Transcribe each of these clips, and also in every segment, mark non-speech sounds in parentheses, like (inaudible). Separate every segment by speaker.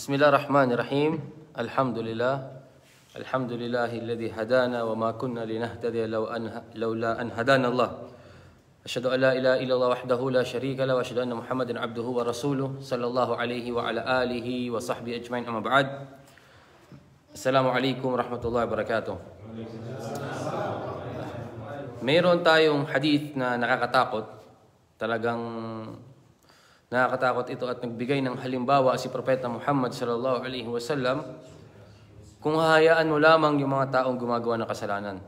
Speaker 1: Bismillahirrahmanirrahim. Alhamdulillah. Alhamdulillah alladhi hadana wa ma kunna linahtadiya law an laula an hadana Allah. Ashhadu an la ilaha illallah wahdahu la sharika lahu wa ashhadu anna Muhammadan abduhu wa rasuluh sallallahu alaihi wa ala alihi wa sahbihi ajma'in amma ba'd. Assalamu alaikum warahmatullahi wabarakatuh. Meron tayong hadith na nakakatakot. Talagang Nakakatakot ito at nagbigay ng halimbawa si Propeta Muhammad sallallahu alaihi wasallam kung hahayaan mo lamang yung mga taong gumagawa ng kasalanan.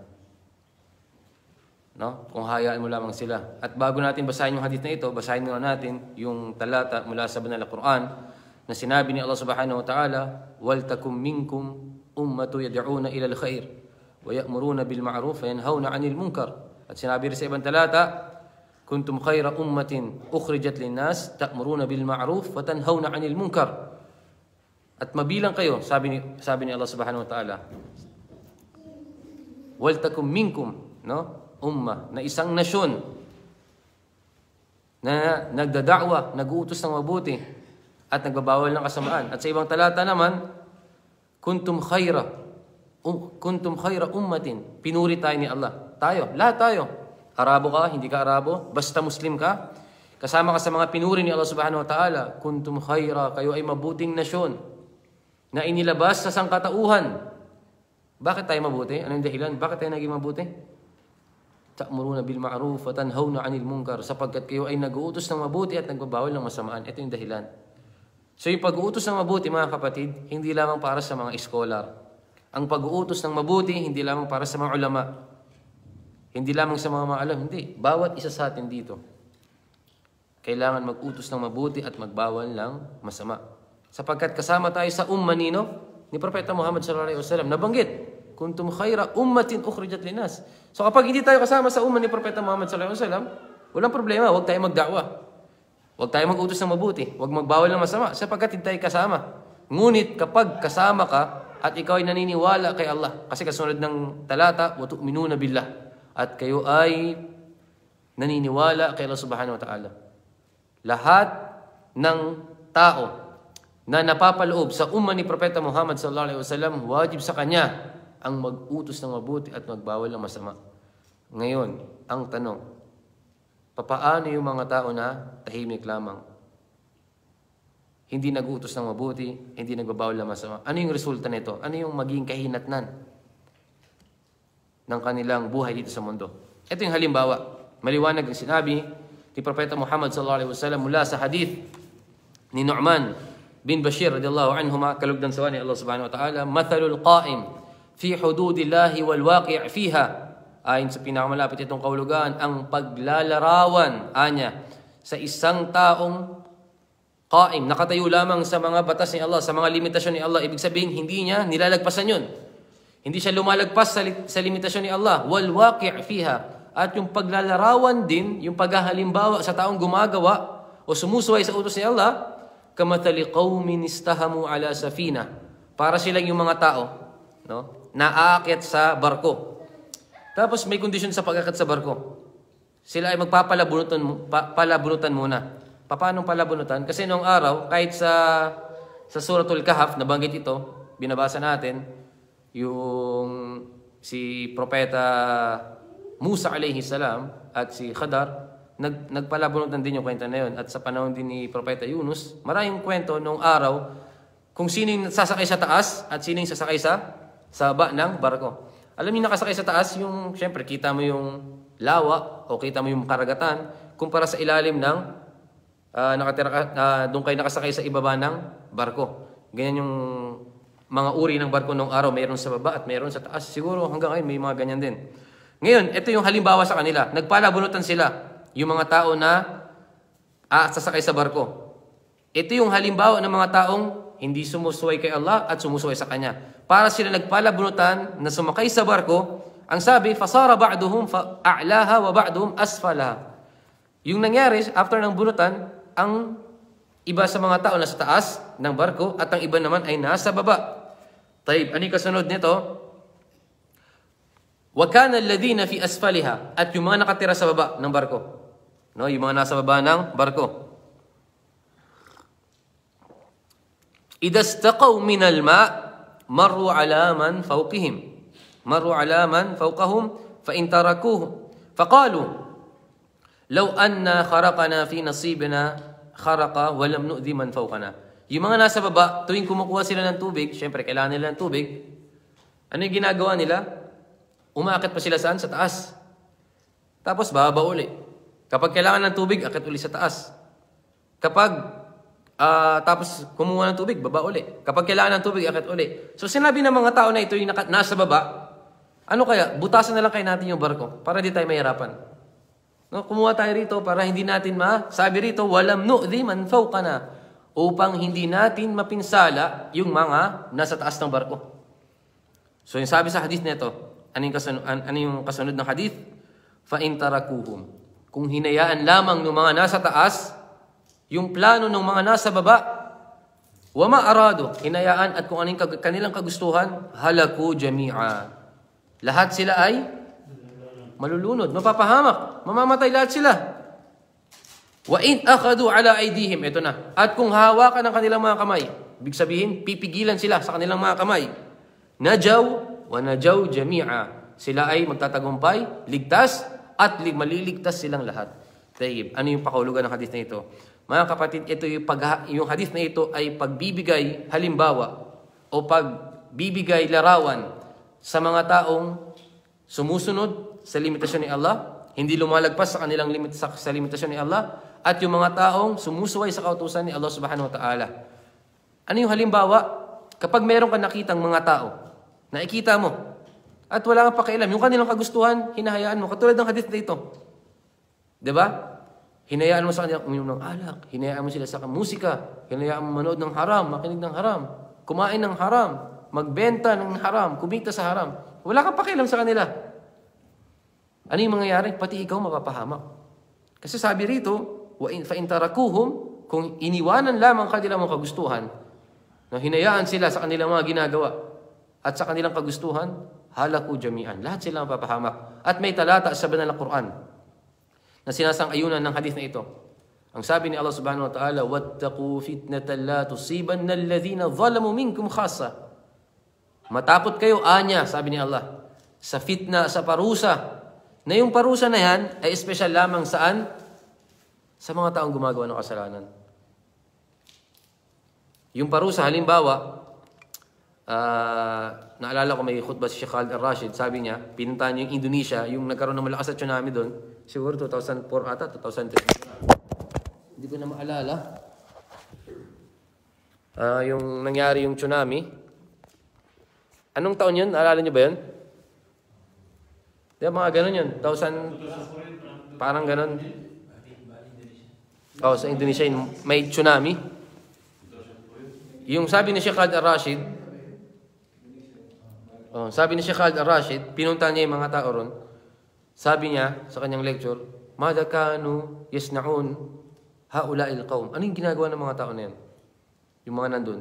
Speaker 1: No? Kung hayaan mo lamang sila. At bago natin basahin yung hadith na ito, basahin muna natin yung talata mula sa banal na Quran na sinabi ni Allah subhanahu wa ta'ala, "Wal takum minkum ummatu yad'una ila al-khair wa ya'muruna bil ma'ruf wa yanhauna 'anil munkar." At sinabi rin sa ibang talata, kuntum khayra ummatin ukhrijat linnas ta'muruna bil ma'ruf wa tanhawna 'anil munkar. At mabilang kayo, sabi ni sabi ni Allah Subhanahu wa taala. Wal takum minkum, no? Umma na isang nasyon na nag naguutos ng mabuti at nagbabawal ng kasamaan. At sa ibang talata naman, kuntum khayra um, kuntum khayra ummatin. Pinuri tayo ni Allah. Tayo, lahat tayo Arabo ka, hindi ka Arabo, basta Muslim ka, kasama ka sa mga pinuri ni Allah subhanahu wa ta'ala, kuntum khaira, kayo ay mabuting nasyon na inilabas sa sangkatauhan. Bakit tayo mabuti? Ano yung dahilan? Bakit tayo naging mabuti? Ta'muruna bil ma'ruf wa tanhauna 'anil munkar sapagkat kayo ay nag-uutos ng mabuti at nagbabawal ng masamaan. Ito yung dahilan. So yung pag-uutos ng mabuti mga kapatid, hindi lamang para sa mga scholar. Ang pag-uutos ng mabuti hindi lamang para sa mga ulama. Hindi lamang sa mga maalam, hindi. Bawat isa sa atin dito, kailangan mag-utos ng mabuti at magbawal lang masama. Sapagkat kasama tayo sa umma nino ni Propeta Muhammad sallallahu alaihi wasallam nabanggit, kuntum khayra ummatin ukhrijat linas. So kapag hindi tayo kasama sa umma ni Propeta Muhammad sallallahu alaihi wasallam, walang problema, huwag tayo magdakwa. Huwag tayo mag-utos ng mabuti, huwag magbawal ng masama sapagkat hindi tayo kasama. Ngunit kapag kasama ka at ikaw ay naniniwala kay Allah, kasi kasunod ng talata, wa tu'minuna billah at kayo ay naniniwala kay Allah subhanahu wa ta'ala. Lahat ng tao na napapaloob sa umma ni Propeta Muhammad sallallahu alaihi wasallam, wajib sa kanya ang mag-utos ng mabuti at magbawal ng masama. Ngayon, ang tanong, papaano yung mga tao na tahimik lamang? Hindi nag-utos ng mabuti, hindi nagbabawal ng masama. Ano yung resulta nito? Ano yung magiging kahinatnan? ng kanilang buhay dito sa mundo. Ito yung halimbawa. Maliwanag ang sinabi ni Propeta Muhammad sallallahu alaihi wasallam mula sa hadith ni Nu'man bin Bashir radiyallahu anhuma kalugdan sawa ni Allah subhanahu wa ta'ala mathalul qa'im fi hududillahi wal waqi' fiha ayon sa pinakamalapit itong kahulugan ang paglalarawan anya sa isang taong qa'im nakatayo lamang sa mga batas ni Allah sa mga limitasyon ni Allah ibig sabihin hindi niya nilalagpasan yun hindi siya lumalagpas sa, sa limitasyon ni Allah. Wal waqi' fiha. At yung paglalarawan din, yung paghahalimbawa sa taong gumagawa o sumusuway sa utos ni Allah, kamatali qawmin istahamu ala safina. Para silang yung mga tao, no? Naaakyat sa barko. Tapos may kondisyon sa pag sa barko. Sila ay magpapalabunutan pa, palabunutan muna. Paano palabunutan? Kasi noong araw, kahit sa sa Suratul Kahf, nabanggit ito, binabasa natin, yung si Propeta Musa alayhi salam at si Khadar, nag, nagpalabunutan din yung kwento na yun. At sa panahon din ni Propeta Yunus, maraming kwento nung araw kung sino yung sasakay sa taas at sino yung sasakay sa saba ng barko. Alam niyo nakasakay sa taas, yung syempre kita mo yung lawa o kita mo yung karagatan kumpara sa ilalim ng uh, nakatira uh, doon kayo nakasakay sa ibaba ng barko. Ganyan yung mga uri ng barko noong araw, mayroon sa baba at mayroon sa taas. Siguro hanggang ngayon may mga ganyan din. Ngayon, ito yung halimbawa sa kanila. Nagpalabunutan sila, yung mga tao na ah, sasakay sa barko. Ito yung halimbawa ng mga taong hindi sumusuway kay Allah at sumusuway sa Kanya. Para sila nagpalabunutan na sumakay sa barko, ang sabi, fasara ba'duhum fa'a'laha wa ba'duhum asfala. Yung nangyari, after ng bunutan, ang iba sa mga tao nasa taas ng barko at ang iba naman ay nasa baba. Taib, ano yung kasunod nito? وَكَانَ الَّذِينَ فِي أَسْفَلِهَا At yung mga nakatira sa baba ng barko. No, yung mga nasa baba ng barko. إِذَا اسْتَقَوْ مِنَ الْمَاءِ مَرُّوا عَلَى مَنْ فَوْقِهِمْ مَرُّوا عَلَى مَنْ فَوْقَهُمْ فَإِنْ تَرَكُوهُ فَقَالُوا لَوْ أَنَّا خَرَقَنَا فِي نَصِيبِنَا خَرَقَ وَلَمْ نُؤْذِ مَنْ فَوْقَنَا yung mga nasa baba, tuwing kumukuha sila ng tubig, syempre kailangan nila ng tubig, ano yung ginagawa nila? Umaakit pa sila saan? Sa taas. Tapos bababa uli. Kapag kailangan ng tubig, akit uli sa taas. Kapag uh, tapos kumuha ng tubig, baba uli. Kapag kailangan ng tubig, akit uli. So sinabi ng mga tao na ito yung nasa baba, ano kaya? Butasan na lang kayo natin yung barko para hindi tayo mahirapan. No, kumuha tayo rito para hindi natin ma... Sabi rito, walam nu'di man fawqana upang hindi natin mapinsala yung mga nasa taas ng barko. So yung sabi sa hadith nito, ano yung kasunod, ano yung kasunod ng hadith? Fa'intarakuhum. Kung hinayaan lamang ng mga nasa taas, yung plano ng mga nasa baba, وَمَا أَرَادُ Hinayaan at kung anong kanilang kagustuhan, halaku jami'a. Lahat sila ay malulunod, mapapahamak, mamamatay lahat sila. Wa in akhadu ala aydihim. Ito na. At kung hawakan ng kanilang mga kamay, big sabihin, pipigilan sila sa kanilang mga kamay. Najaw wa najaw jami'a. Sila ay magtatagumpay, ligtas, at maliligtas silang lahat. Tayyib. Ano yung pakahulugan ng hadith na ito? Mga kapatid, ito yung, pag, yung hadith na ito ay pagbibigay halimbawa o pagbibigay larawan sa mga taong sumusunod sa limitasyon ni Allah, hindi lumalagpas sa kanilang limit sa, sa limitasyon ni Allah, at yung mga taong sumusuway sa kautusan ni Allah subhanahu wa ta'ala. Ano yung halimbawa? Kapag meron ka nakitang mga tao, nakikita mo, at wala kang pakialam, yung kanilang kagustuhan, hinahayaan mo. Katulad ng hadith na ito. ba? Diba? Hinayaan mo sa kanila uminom ng alak, hinayaan mo sila sa musika, hinayaan mo manood ng haram, makinig ng haram, kumain ng haram, magbenta ng haram, kumita sa haram. Wala kang pakialam sa kanila. Ano yung mangyayari? Pati ikaw mapapahamak. Kasi sabi rito, Wa in, fa in tarakuhum, kung iniwanan lamang kanila mong kagustuhan, no, hinayaan sila sa kanilang mga ginagawa at sa kanilang kagustuhan, halaku jami'an. Lahat sila mapapahamak. At may talata sa banal na Quran na sinasang-ayunan ng hadith na ito. Ang sabi ni Allah subhanahu wa ta'ala, وَاتَّقُوا فِتْنَةً لَا تُصِيبَنَّ الَّذِينَ ظَلَمُوا مِنْكُمْ خَاسَةً Matakot kayo, anya, sabi ni Allah, sa fitna, sa parusa, na yung parusa na yan ay special lamang saan? sa mga taong gumagawa ng kasalanan. Yung parusa, halimbawa, uh, naalala ko may khutbah si Sheikh al-Rashid, sabi niya, pinunta niya yung Indonesia, yung nagkaroon ng malakas na tsunami doon, siguro 2004 ata, 2003. Hindi ko na maalala. Uh, yung nangyari yung tsunami. Anong taon yun? Naalala niyo ba yun? Di ba mga ganun yun? 2000, parang ganun oh, sa Indonesia, may tsunami. Yung sabi ni Sheikh Khalid al-Rashid, oh, sabi ni Sheikh Khalid al-Rashid, pinunta niya yung mga tao ron, sabi niya sa kanyang lecture, Madakanu yasnaun haula'il qawm. Ano yung ginagawa ng mga tao na yan? Yung mga nandun.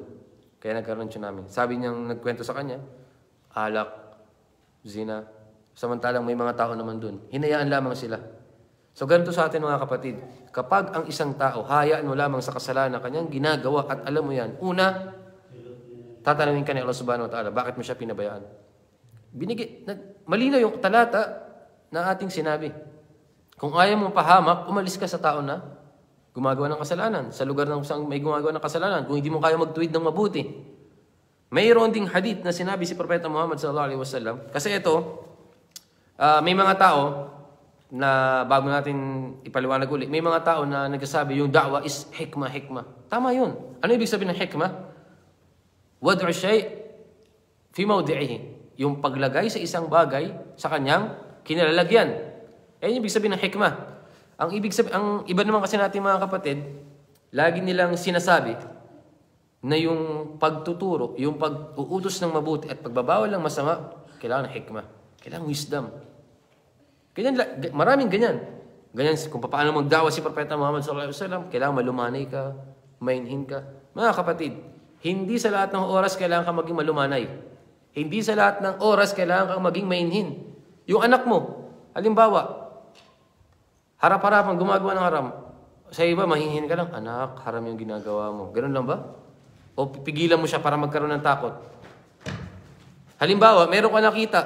Speaker 1: Kaya nagkaroon ng tsunami. Sabi niyang nagkwento sa kanya, alak, zina. Samantalang may mga tao naman dun. Hinayaan lamang sila. So ganito sa atin mga kapatid, kapag ang isang tao, hayaan mo lamang sa kasalanan kanyang ginagawa at alam mo yan, una, tatanungin ka ni Allah subhanahu wa ta'ala, bakit mo siya pinabayaan? Binigay, nag, malinaw yung talata na ating sinabi. Kung ayaw mong pahamak, umalis ka sa tao na gumagawa ng kasalanan. Sa lugar ng isang may gumagawa ng kasalanan, kung hindi mo kaya magtuwid ng mabuti. Mayroon ding hadith na sinabi si Propeta Muhammad sallallahu alaihi wasallam. Kasi ito, uh, may mga tao, na bago natin ipaliwanag ulit, may mga tao na nagsasabi yung da'wa is hikma, hikma. Tama yun. Ano ibig sabihin ng hikma? Wad'u shay fi mawdi'ihi. Yung paglagay sa isang bagay sa kanyang kinalalagyan. Eh, yung ibig sabihin ng hikma. Ang ibig sabi ang iba naman kasi natin mga kapatid, lagi nilang sinasabi na yung pagtuturo, yung pag-uutos ng mabuti at pagbabawal ng masama, kailangan ng hikma. Kailangan wisdom. Ganyan, maraming ganyan. Ganyan, kung paano magdawa si Propeta Muhammad sallallahu alaihi wasallam, kailangan malumanay ka, mainhin ka. Mga kapatid, hindi sa lahat ng oras kailangan kang maging malumanay. Hindi sa lahat ng oras kailangan kang maging mainhin. Yung anak mo, halimbawa, harap-harapan, gumagawa ng haram. Sa iba, mahihin ka lang, anak, haram yung ginagawa mo. Ganun lang ba? O pigilan mo siya para magkaroon ng takot? Halimbawa, meron ka nakita,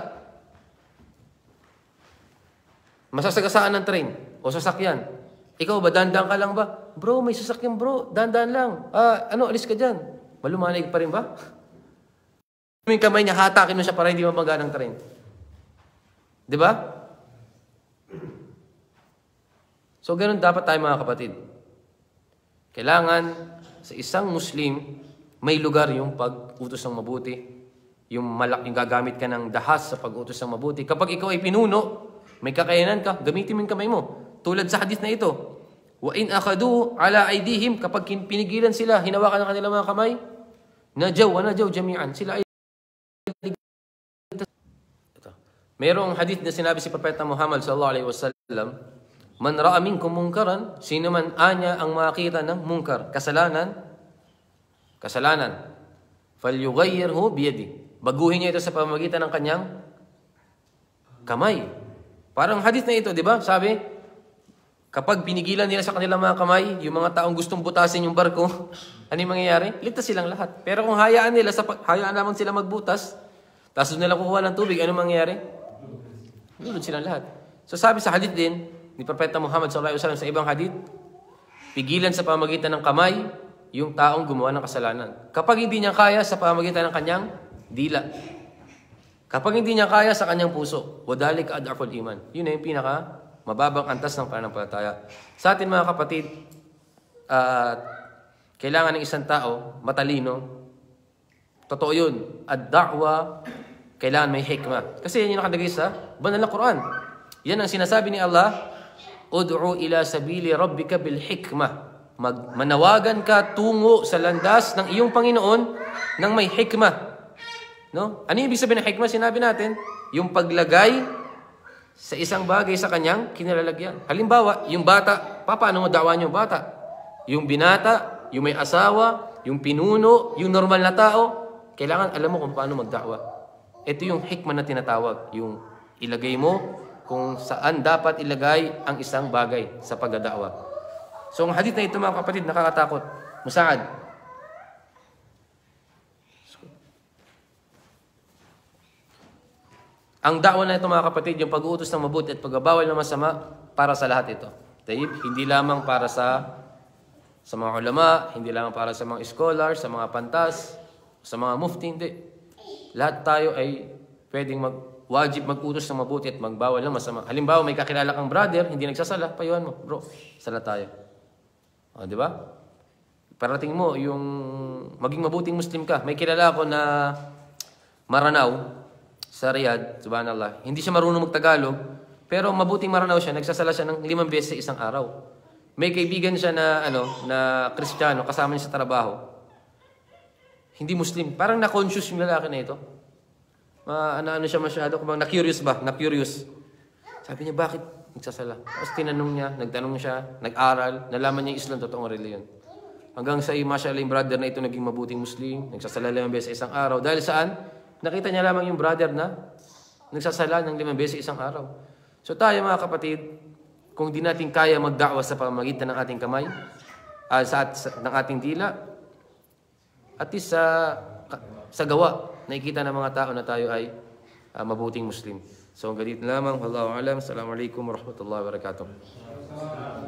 Speaker 1: Masasagasaan ng train o sasakyan. Ikaw ba, dandan ka lang ba? Bro, may sasakyan bro, dandan lang. Ah, ano, alis ka dyan. Malumanig pa rin ba? (laughs) Yung kamay niya, hatakin mo siya para hindi mabaga ng train. Di ba? So, ganun dapat tayo mga kapatid. Kailangan sa isang Muslim, may lugar yung pag-utos ng mabuti. Yung malak, yung gagamit ka ng dahas sa pag-utos ng mabuti. Kapag ikaw ay pinuno, may kakayanan ka, gamitin mo yung kamay mo. Tulad sa hadith na ito. Wa in akadu ala aidihim kapag pinigilan sila, hinawakan ng kanilang mga kamay, najaw wa najaw jami'an. Sila ay Merong hadith na sinabi si Propeta Muhammad sallallahu alaihi wasallam, "Man ra'a minkum munkaran, sino man anya ang makita ng munkar, kasalanan, kasalanan, falyughayyirhu biyadi." Baguhin niya ito sa pamamagitan ng kanyang kamay. Parang hadith na ito, di ba? Sabi, kapag pinigilan nila sa kanilang mga kamay, yung mga taong gustong butasin yung barko, (laughs) ano yung mangyayari? Ligtas silang lahat. Pero kung hayaan nila, sa, hayaan naman sila magbutas, tapos nila kukuha ng tubig, ano mangyayari? Lulod silang lahat. So sabi sa hadith din, ni Propeta Muhammad sallallahu alaihi wasallam sa ibang hadith, pigilan sa pamagitan ng kamay yung taong gumawa ng kasalanan. Kapag hindi niya kaya sa pamagitan ng kanyang dila. Kapag hindi niya kaya sa kanyang puso, wadalik adaful iman. Yun na yung pinaka mababang antas ng pananampalataya. Sa atin mga kapatid, uh, kailangan ng isang tao, matalino. Totoo yun. Ad-da'wa, kailangan may hikmah. Kasi yan yung nakalagay sa banal na Quran. Yan ang sinasabi ni Allah, Ud'u ila sabili rabbika bil hikmah. Mag manawagan ka tungo sa landas ng iyong Panginoon ng may hikmah. No? Ano yung ibig sabihin ng hikmah? Sinabi natin, yung paglagay sa isang bagay sa kanyang kinalalagyan. Halimbawa, yung bata, paano mo dawaan yung bata? Yung binata, yung may asawa, yung pinuno, yung normal na tao, kailangan alam mo kung paano magdawa. Ito yung hikma na tinatawag, yung ilagay mo kung saan dapat ilagay ang isang bagay sa pagdadawa. So ang hadith na ito mga kapatid, nakakatakot. Musaad, Ang dawa na ito mga kapatid, yung pag-uutos ng mabuti at pagbabawal ng masama para sa lahat ito. Taib, hindi lamang para sa sa mga ulama, hindi lamang para sa mga scholars, sa mga pantas, sa mga mufti, hindi. Lahat tayo ay pwedeng mag, wajib mag-utos ng mabuti at magbawal ng masama. Halimbawa, may kakilala kang brother, hindi nagsasala, payuhan mo, bro, sala tayo. O, di ba? Parating mo, yung maging mabuting Muslim ka. May kilala ako na Maranao, sa Riyadh, subhanallah. Hindi siya marunong magtagalog, pero mabuting maranaw siya. Nagsasala siya ng limang beses sa isang araw. May kaibigan siya na ano na Kristiyano kasama niya sa trabaho. Hindi Muslim. Parang na-conscious yung lalaki na ito. Ma, ano, ano siya masyado, kumang na-curious ba? Na-curious. Sabi niya, bakit nagsasala? Tapos tinanong niya, nagtanong siya, nag-aral, nalaman niya Islam, totoong reliyon. Hanggang sa, mashallah, yung brother na ito naging mabuting Muslim, nagsasala limang beses isang araw. Dahil saan? Nakita niya lamang yung brother na nagsasala ng limang beses isang araw. So tayo mga kapatid, kung di natin kaya magdakwa sa pamagitan ng ating kamay, uh, sa, sa, ng ating dila, at least sa, sa gawa, nakikita ng mga tao na tayo ay uh, mabuting Muslim. So, ganito lamang. Allahu alam. Assalamualaikum warahmatullahi wabarakatuh.